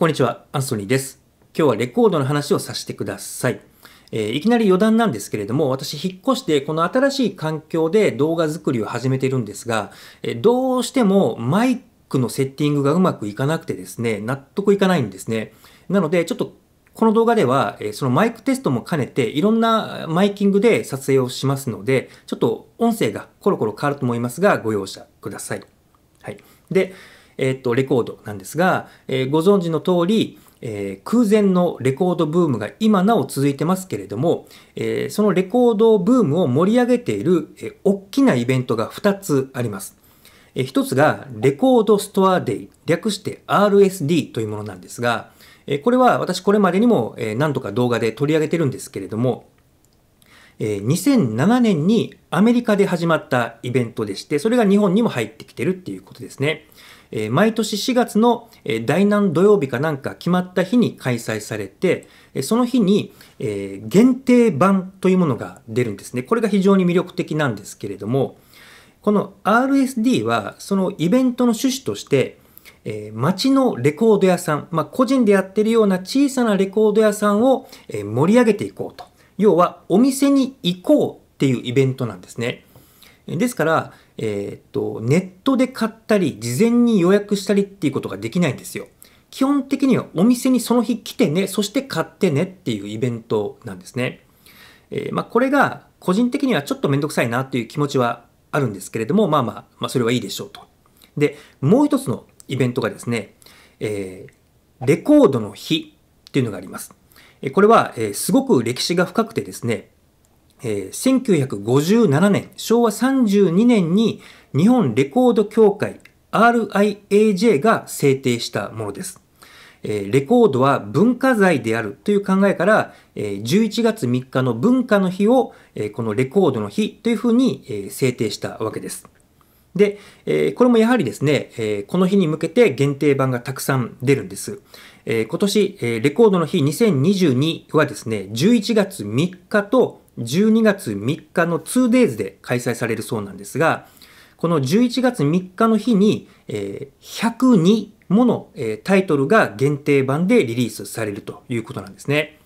こんにちは、アンソニーです。今日はレコードの話をさせてください。えー、いきなり余談なんですけれども、私引っ越してこの新しい環境で動画作りを始めてるんですが、えー、どうしてもマイクのセッティングがうまくいかなくてですね、納得いかないんですね。なので、ちょっとこの動画では、えー、そのマイクテストも兼ねて、いろんなマイキングで撮影をしますので、ちょっと音声がコロコロ変わると思いますが、ご容赦ください。はい。で、えっと、レコードなんですが、えー、ご存知の通り、えー、空前のレコードブームが今なお続いてますけれども、えー、そのレコードブームを盛り上げている、えー、大きなイベントが2つあります。えー、1つがレコードストアデイ、略して RSD というものなんですが、えー、これは私これまでにも、えー、何度か動画で取り上げてるんですけれども、え2007年にアメリカで始まったイベントでして、それが日本にも入ってきてるっていうことですね。えー、毎年4月の、えー、第何土曜日かなんか決まった日に開催されて、えその日に、え限定版というものが出るんですね。これが非常に魅力的なんですけれども、この RSD はそのイベントの趣旨として、えー、街のレコード屋さん、まあ、個人でやってるような小さなレコード屋さんを、え盛り上げていこうと。要はお店に行こうっていうイベントなんですね。ですから、えー、っと、ネットで買ったり、事前に予約したりっていうことができないんですよ。基本的にはお店にその日来てね、そして買ってねっていうイベントなんですね。えー、まあ、これが個人的にはちょっとめんどくさいなという気持ちはあるんですけれども、まあまあ、まあ、それはいいでしょうと。で、もう一つのイベントがですね、えー、レコードの日っていうのがあります。これは、えすごく歴史が深くてですね、えー、1957年、昭和32年に日本レコード協会 RIAJ が制定したものです。えー、レコードは文化財であるという考えから、えー、11月3日の文化の日を、えー、このレコードの日というふうに、えー、制定したわけです。で、えー、これもやはりですね、えー、この日に向けて限定版がたくさん出るんです。えー、今年、えー、レコードの日2022はですね、11月3日と12月3日の 2days で開催されるそうなんですが、この11月3日の日に、えー、102もの、えー、タイトルが限定版でリリースされるということなんですね。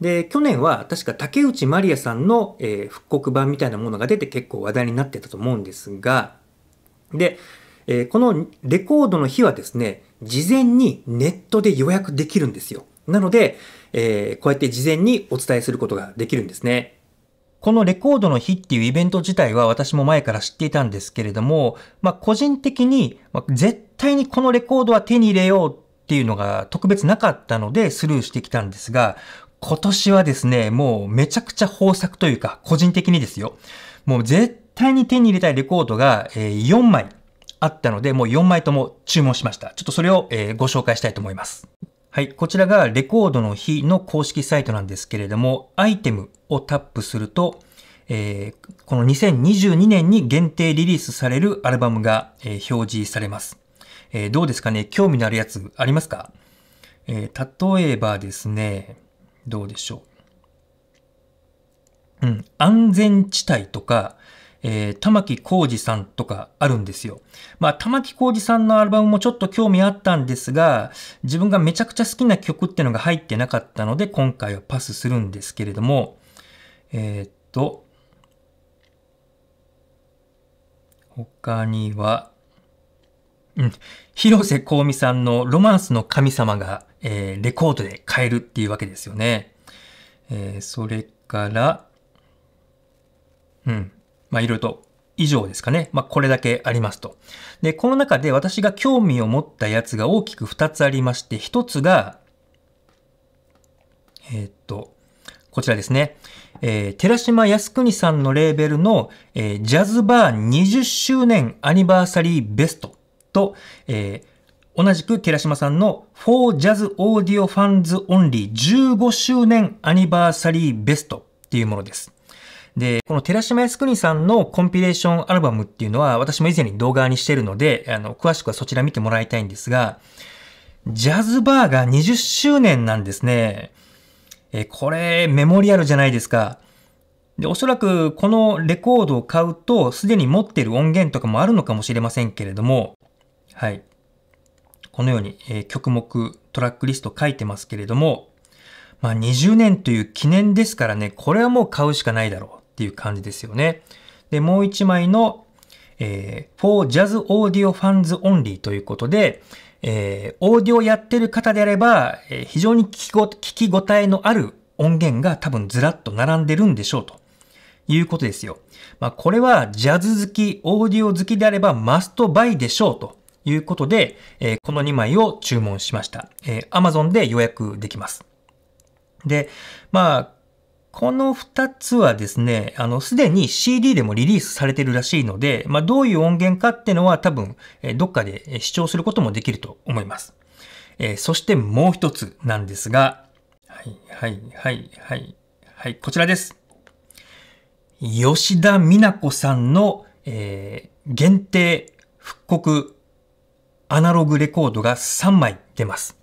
で、去年は確か竹内まりやさんの、えー、復刻版みたいなものが出て結構話題になってたと思うんですが、で、えこのレコードの日はですね、事前にネットで予約できるんですよ。なので、えこうやって事前にお伝えすることができるんですね。このレコードの日っていうイベント自体は私も前から知っていたんですけれども、まあ個人的に、まあ、絶対にこのレコードは手に入れようっていうのが特別なかったのでスルーしてきたんですが、今年はですね、もうめちゃくちゃ豊作というか、個人的にですよ。もう絶対に手に入れたいレコードが、え4枚あったので、もう4枚とも注文しました。ちょっとそれを、えご紹介したいと思います。はい、こちらがレコードの日の公式サイトなんですけれども、アイテムをタップすると、えー、この2022年に限定リリースされるアルバムが、えー、表示されます、えー、どうですかね興味のあるやつありますか、え例えばですね、どうでしょう。うん、安全地帯とか、えー、玉木浩二さんとかあるんですよ。まあ、玉木浩二さんのアルバムもちょっと興味あったんですが、自分がめちゃくちゃ好きな曲ってのが入ってなかったので、今回はパスするんですけれども、えー、っと、他には、うん、広瀬香美さんのロマンスの神様が、えー、レコードで買えるっていうわけですよね。えー、それから、うん。まあ、いろいろと以上ですかね。まあ、これだけありますと。で、この中で私が興味を持ったやつが大きく二つありまして、一つが、えー、っと、こちらですね。えー、寺島靖国さんのレーベルの、えー、ジャズバー20周年アニバーサリーベストと、えー、同じく寺島さんの For Jazz Audio Fans Only 15周年アニバーサリーベストっていうものです。で、この寺島康国さんのコンピレーションアルバムっていうのは、私も以前に動画にしてるので、あの、詳しくはそちら見てもらいたいんですが、ジャズバーが20周年なんですね。え、これ、メモリアルじゃないですか。で、おそらくこのレコードを買うと、すでに持ってる音源とかもあるのかもしれませんけれども、はい。このように、えー、曲目、トラックリスト書いてますけれども、まあ20年という記念ですからね、これはもう買うしかないだろう。っていう感じですよね。で、もう一枚の、えー、for jazz audio fans only ということで、えー、オーディオやってる方であれば、えー、非常に聞き応えのある音源が多分ずらっと並んでるんでしょうということですよ。まあ、これはジャズ好き、オーディオ好きであればマストバイでしょうということで、えー、この2枚を注文しました。えー、Amazon で予約できます。で、まあ、この2つはですね、あの、すでに CD でもリリースされてるらしいので、まあ、どういう音源かっていうのは多分、どっかで視聴することもできると思います。えー、そしてもう一つなんですが、はい、はい、はい、はい、はい、こちらです。吉田美奈子さんの、えー、限定復刻アナログレコードが3枚出ます。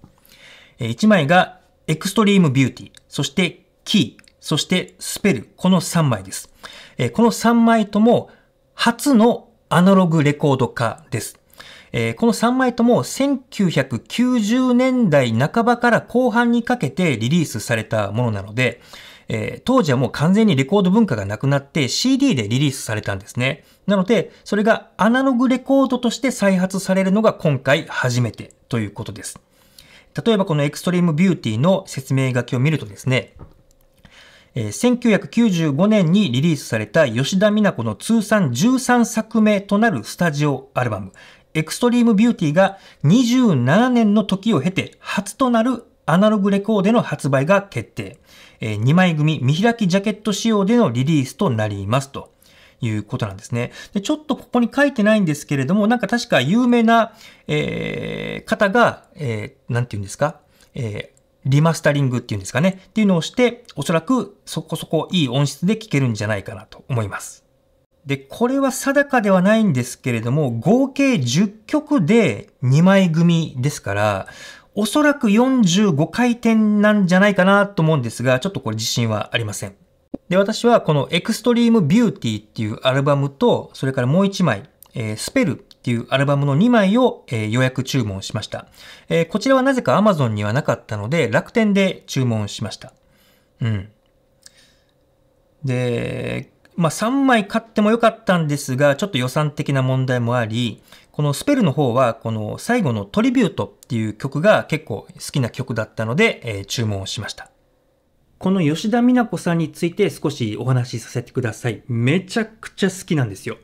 1枚がエクストリームビューティー、そしてキー、そしてスペル、この3枚です。えこの3枚とも初のアナログレコード化です。えこの3枚とも1990年代半ばから後半にかけてリリースされたものなので、え当時はもう完全にレコード文化がなくなって CD でリリースされたんですね。なので、それがアナログレコードとして再発されるのが今回初めてということです。例えばこのエクストリームビューティーの説明書きを見るとですね、えー、1995年にリリースされた吉田美奈子の通算13作目となるスタジオアルバム、エクストリームビューティーが27年の時を経て初となるアナログレコーデの発売が決定。えー、2枚組見開きジャケット仕様でのリリースとなりますと。いうことなんですね。で、ちょっとここに書いてないんですけれども、なんか確か有名な、えー、方が、えー、て言うんですか、えー、リマスタリングっていうんですかね、っていうのをして、おそらくそこそこいい音質で聴けるんじゃないかなと思います。で、これは定かではないんですけれども、合計10曲で2枚組ですから、おそらく45回転なんじゃないかなと思うんですが、ちょっとこれ自信はありません。で、私はこのエクストリームビューティーっていうアルバムと、それからもう1枚、えー、スペルっていうアルバムの2枚を、えー、予約注文しました、えー、こちらはなぜか Amazon にはなかったので、楽天で注文しました。うん。で、まあ、3枚買ってもよかったんですが、ちょっと予算的な問題もあり、このスペルの方は、この最後のトリビュートっていう曲が結構好きな曲だったので、えー、注文をしました。この吉田美奈子さんについて少しお話しさせてください。めちゃくちゃ好きなんですよ。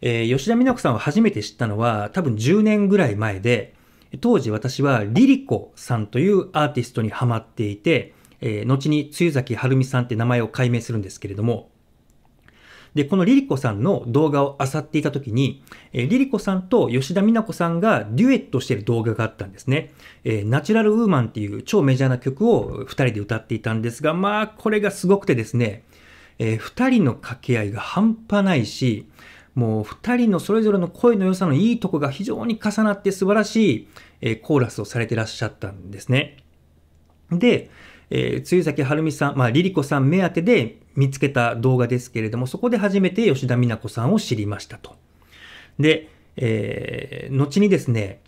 えー、吉田美奈子さんを初めて知ったのは多分10年ぐらい前で、当時私はリリコさんというアーティストにハマっていて、えー、後に露崎る美さんって名前を改名するんですけれども、で、このリリコさんの動画を漁っていた時に、えー、リリコさんと吉田美奈子さんがデュエットしている動画があったんですね。えー、ナチュラルウーマンっていう超メジャーな曲を二人で歌っていたんですが、まあ、これがすごくてですね、えー、人の掛け合いが半端ないし、もう二人のそれぞれの声の良さのいいとこが非常に重なって素晴らしい、えー、コーラスをされてらっしゃったんですね。で、えー、き崎晴美さん、まあ、リリコさん目当てで見つけた動画ですけれども、そこで初めて吉田美奈子さんを知りましたと。で、えー、後にですね、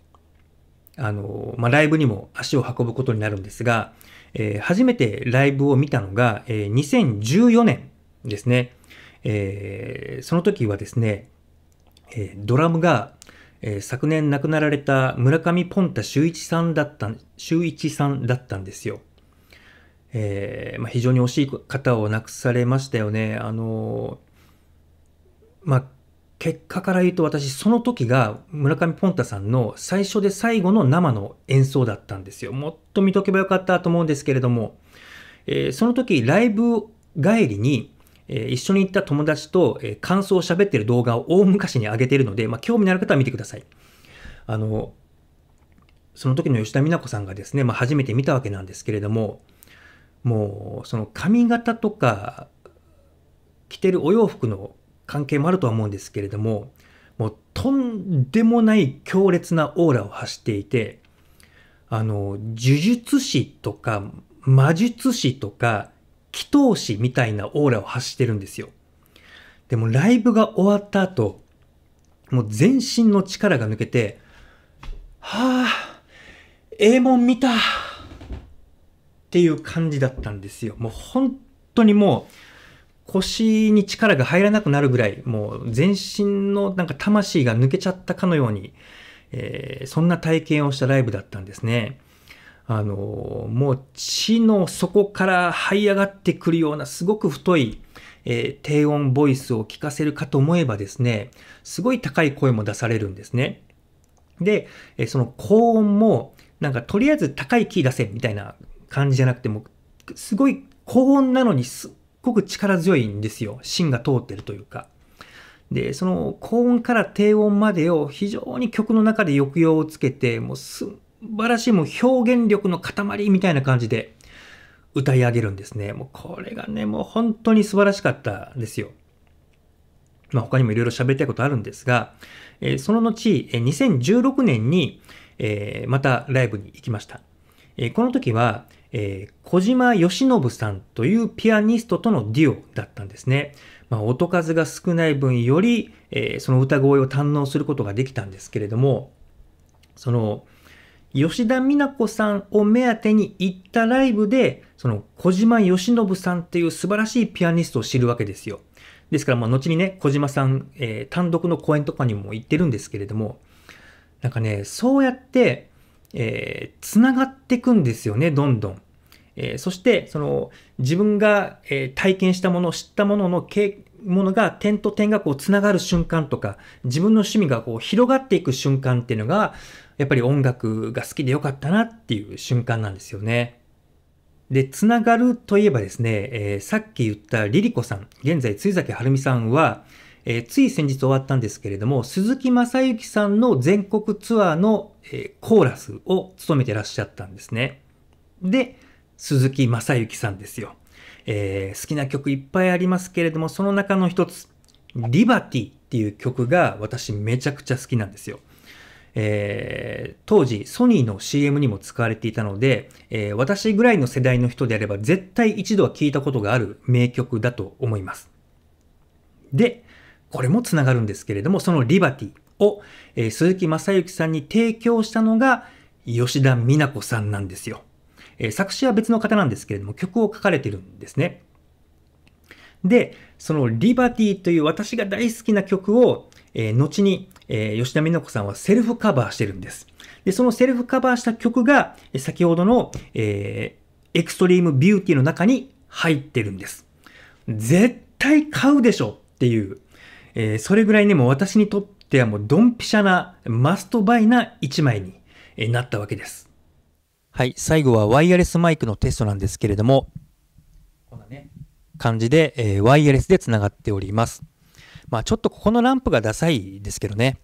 あの、まあ、ライブにも足を運ぶことになるんですが、えー、初めてライブを見たのが、えー、2014年ですね。えー、その時はですね、えドラムが、え昨年亡くなられた村上ポンタ修一さんだった、修一さんだったんですよ。えー、まあ、非常に惜しい方を亡くされましたよね。あのまあ、結果から言うと私その時が村上ポンタさんの最初で最後の生の演奏だったんですよ。もっと見とけばよかったと思うんですけれども、えー、その時ライブ帰りにえー、一緒に行った友達と、えー、感想を喋ってる動画を大昔に上げているので、まあ、興味のある方は見てください。あの、その時の吉田美奈子さんがですね、まあ、初めて見たわけなんですけれども、もう、その髪型とか、着てるお洋服の関係もあるとは思うんですけれども、もう、とんでもない強烈なオーラを発していて、あの、呪術師とか、魔術師とか、祈祷師みたいなオーラを発してるんですよ。でもライブが終わった後、もう全身の力が抜けて、はあ、ええもん見たっていう感じだったんですよ。もう本当にもう腰に力が入らなくなるぐらい、もう全身のなんか魂が抜けちゃったかのように、えー、そんな体験をしたライブだったんですね。あの、もう地の底から這い上がってくるようなすごく太い、えー、低音ボイスを聞かせるかと思えばですね、すごい高い声も出されるんですね。で、えー、その高音も、なんかとりあえず高いキー出せみたいな感じじゃなくても、すごい高音なのにすっごく力強いんですよ。芯が通ってるというか。で、その高音から低音までを非常に曲の中で抑揚をつけて、もうすん晴らしいもう表現力の塊みたいな感じで歌い上げるんですね。もうこれがね、もう本当に素晴らしかったんですよ。まあ、他にもいろいろ喋りたいことあるんですが、えー、その後、えー、2016年に、えー、またライブに行きました。えー、この時は、えー、小島よしのぶさんというピアニストとのデュオだったんですね。まあ、音数が少ない分より、えー、その歌声を堪能することができたんですけれども、その、吉田美奈子さんを目当てに行ったライブで、その小島よしのぶさんっていう素晴らしいピアニストを知るわけですよ。ですから、まあ、後にね、小島さん、えー、単独の公演とかにも行ってるんですけれども、なんかね、そうやって、えー、繋がっていくんですよね、どんどん。えー、そして、その、自分が、えー、体験したもの、知ったものの、ものが点と点がこうつながる瞬間とか、自分の趣味がこう広がっていく瞬間っていうのが、やっぱり音楽が好きでよかったなっていう瞬間なんですよね。で、つながるといえばですね、えー、さっき言ったリリコさん、現在追崎晴美さんは、えー、つい先日終わったんですけれども、鈴木正幸さんの全国ツアーの、えー、コーラスを務めてらっしゃったんですね。で、鈴木正幸さんですよ。えー、好きな曲いっぱいありますけれども、その中の一つ、リバティっていう曲が私めちゃくちゃ好きなんですよ。えー、当時ソニーの CM にも使われていたので、えー、私ぐらいの世代の人であれば絶対一度は聴いたことがある名曲だと思います。で、これもつながるんですけれども、そのリバティを、えー、鈴木正幸さんに提供したのが吉田美奈子さんなんですよ。え作詞は別の方なんですけれども、曲を書かれてるんですね。で、そのリバティという私が大好きな曲を、えー、後に、えー、吉田美奈子さんはセルフカバーしてるんです。で、そのセルフカバーした曲が、先ほどの、えー、エクストリームビューティーの中に入ってるんです。絶対買うでしょっていう、えー、それぐらいね、もう私にとってはもうドンピシャなマストバイな一枚になったわけです。はい、最後はワイヤレスマイクのテストなんですけれども、こんなね、感じで、えー、ワイヤレスでつながっております。まあ、ちょっとここのランプがダサいですけどね。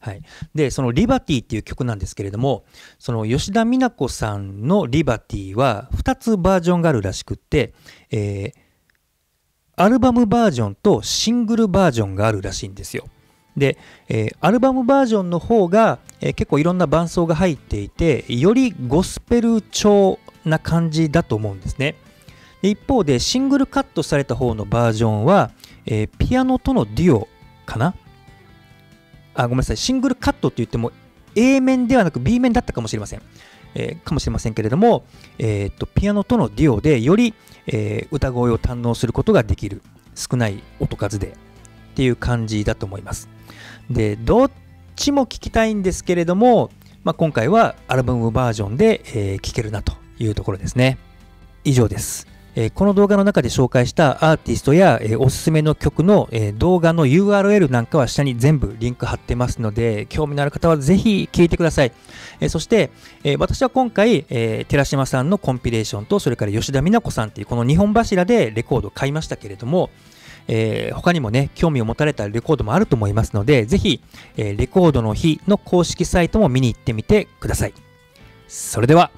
はい、でその「リバティ」っていう曲なんですけれどもその吉田美奈子さんの「リバティ」は2つバージョンがあるらしくって、えー、アルバムバージョンとシングルバージョンがあるらしいんですよ。で、えー、アルバムバージョンの方が、えー、結構いろんな伴奏が入っていてよりゴスペル調な感じだと思うんですねで一方でシングルカットされた方のバージョンは、えー、ピアノとのデュオかなあごめんなさいシングルカットって言っても A 面ではなく B 面だったかもしれません、えかもしれませんけれども、えっとピアノとのデュオでより、え歌声を堪能することができる少ない音数でっていう感じだと思いますでどっちも聴きたいんですけれども、まあ、今回はアルバムバージョンで聴、えー、けるなというところですね以上です、えー、この動画の中で紹介したアーティストや、えー、おすすめの曲の、え動画の URL なんかは下に全部リンク貼ってますので興味のある方はぜひ聴いてください、えそして、え私は今回、え寺島さんのコンピレーションとそれから吉田美奈子さんっていうこの2本柱でレコード買いましたけれどもえー、他にもね、興味を持たれたレコードもあると思いますので、ぜひ、えー、レコードの日の公式サイトも見に行ってみてください。それでは。